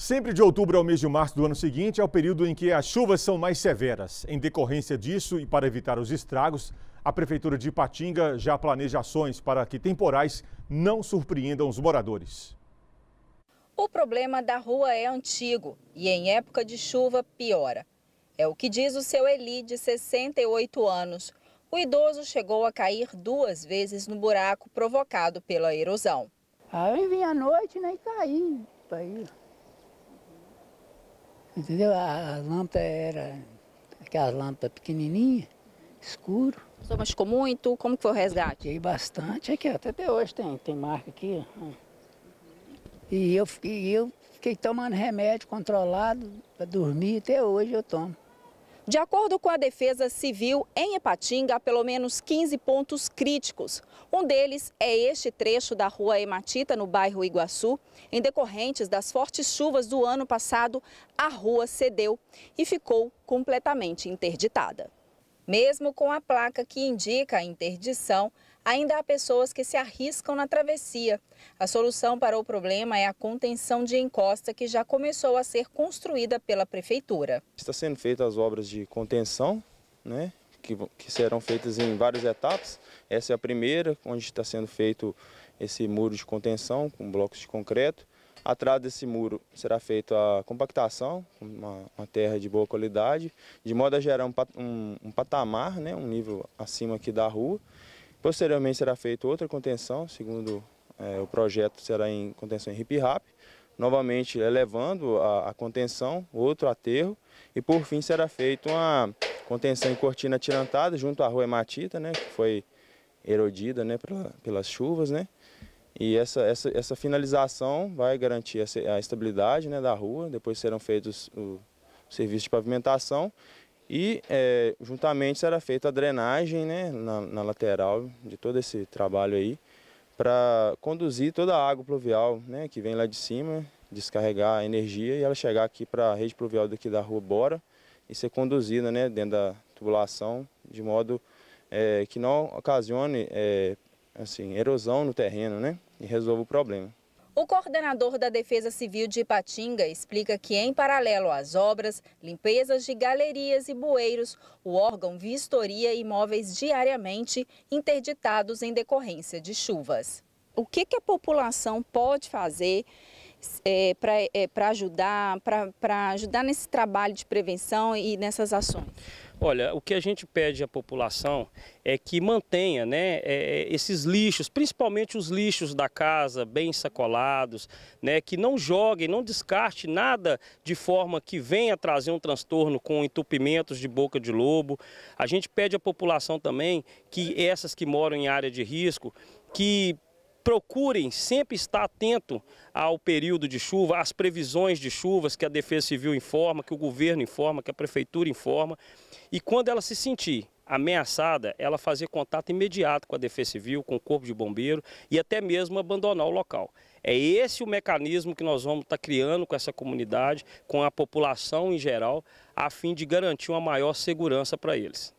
Sempre de outubro ao mês de março do ano seguinte é o período em que as chuvas são mais severas. Em decorrência disso e para evitar os estragos, a Prefeitura de Ipatinga já planeja ações para que temporais não surpreendam os moradores. O problema da rua é antigo e em época de chuva piora. É o que diz o seu Eli, de 68 anos. O idoso chegou a cair duas vezes no buraco provocado pela erosão. Aí vinha à noite né, e caí. caí. Entendeu? As lâmpadas eram era aquelas lâmpadas pequenininhas, escuro. O senhor machucou muito? Como foi o resgate? Fiquei bastante. Aqui, até hoje tem, tem marca aqui. E eu, e eu fiquei tomando remédio controlado para dormir, até hoje eu tomo. De acordo com a Defesa Civil, em Epatinga, há pelo menos 15 pontos críticos. Um deles é este trecho da rua Hematita, no bairro Iguaçu. Em decorrentes das fortes chuvas do ano passado, a rua cedeu e ficou completamente interditada. Mesmo com a placa que indica a interdição, ainda há pessoas que se arriscam na travessia. A solução para o problema é a contenção de encosta que já começou a ser construída pela prefeitura. Está sendo feitas as obras de contenção, né? Que, que serão feitas em várias etapas. Essa é a primeira, onde está sendo feito esse muro de contenção com blocos de concreto. Atrás desse muro será feita a compactação, uma, uma, terra de boa qualidade, de modo a gerar um, um, um patamar, né, um nível acima aqui da rua. Posteriormente será feita outra contenção, segundo é, o projeto será em contenção em hip novamente elevando a, a, contenção, outro aterro, e por fim será feita uma contenção em cortina tirantada junto à rua Ematita, né, que foi erodida né, pela, pelas chuvas. Né, e essa, essa, essa finalização vai garantir a, a estabilidade né, da rua, depois serão feitos o, o serviço de pavimentação e é, juntamente será feita a drenagem né, na, na lateral de todo esse trabalho aí para conduzir toda a água pluvial né, que vem lá de cima, descarregar a energia e ela chegar aqui para a rede pluvial daqui da rua Bora e ser conduzida né, dentro da tubulação de modo é, que não ocasione é, assim, erosão no terreno né, e resolva o problema. O coordenador da Defesa Civil de Ipatinga explica que, em paralelo às obras, limpezas de galerias e bueiros, o órgão vistoria imóveis diariamente interditados em decorrência de chuvas. O que, que a população pode fazer é, para é, ajudar, para ajudar nesse trabalho de prevenção e nessas ações? Olha, o que a gente pede à população é que mantenha né, é, esses lixos, principalmente os lixos da casa, bem sacolados, né, que não joguem, não descarte nada de forma que venha trazer um transtorno com entupimentos de boca de lobo. A gente pede à população também que essas que moram em área de risco, que procurem sempre estar atento ao período de chuva, às previsões de chuvas que a Defesa Civil informa, que o governo informa, que a prefeitura informa. E quando ela se sentir ameaçada, ela fazer contato imediato com a Defesa Civil, com o Corpo de Bombeiro e até mesmo abandonar o local. É esse o mecanismo que nós vamos estar criando com essa comunidade, com a população em geral, a fim de garantir uma maior segurança para eles.